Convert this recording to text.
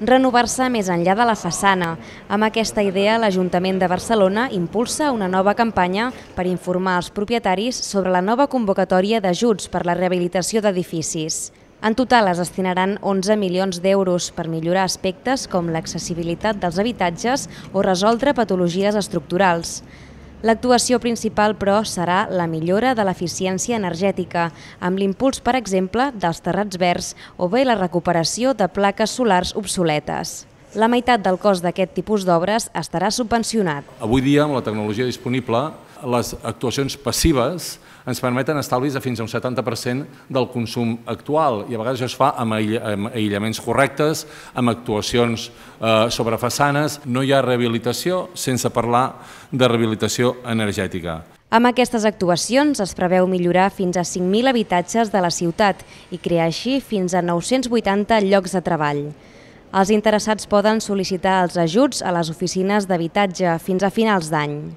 renovar-se més enllà de la façana. Amb aquesta idea, l'Ajuntament de Barcelona impulsa una nova campanya per informar els propietaris sobre la nova convocatòria d'ajuts per la rehabilitació d'edificis. En total es destinaran 11 milions d'euros per millorar aspectes com l'accessibilitat dels habitatges o resoldre patologies estructurals. L'actuació principal, però, serà la millora de l'eficiència energètica, amb l'impuls, per exemple, dels terrats verds o bé la recuperació de plaques solars obsoletes. La meitat del cost d'aquest tipus d'obres estarà subvencionat. Avui dia, amb la tecnologia disponible, les actuacions passives ens permeten estalvis de fins a un 70% del consum actual i a vegades això es fa amb aïllaments correctes, amb actuacions eh, sobre façanes. No hi ha rehabilitació sense parlar de rehabilitació energètica. Amb aquestes actuacions es preveu millorar fins a 5.000 habitatges de la ciutat i crear així fins a 980 llocs de treball. Els interessats poden sol·licitar els ajuts a les oficines d'habitatge fins a finals d'any.